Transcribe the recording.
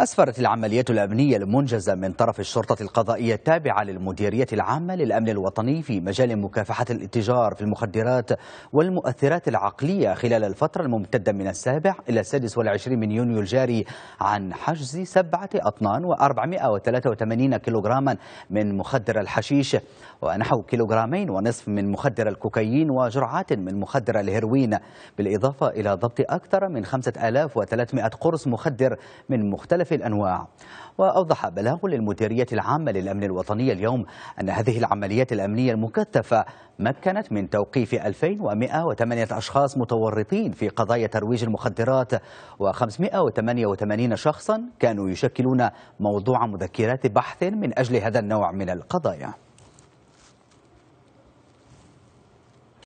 أسفرت العملية الأمنية المنجزة من طرف الشرطة القضائية التابعة للمديرية العامة للأمن الوطني في مجال مكافحة الاتجار في المخدرات والمؤثرات العقلية خلال الفترة الممتدة من السابع إلى السادس والعشرين من يونيو الجاري عن حجز سبعة أطنان وأربعمائة وثلاثة وثمانين كيلوغراما من مخدر الحشيش ونحو كيلوغرامين ونصف من مخدر الكوكايين وجرعات من مخدر الهيروين بالإضافة إلى ضبط أكثر من 5300 قرص مخدر من مختلف بمختلف الأنواع وأوضح بلاغ للمديرية العامة للأمن الوطني اليوم أن هذه العمليات الأمنية المكثفة مكنت من توقيف 2108 أشخاص متورطين في قضايا ترويج المخدرات و588 شخصا كانوا يشكلون موضوع مذكرات بحث من أجل هذا النوع من القضايا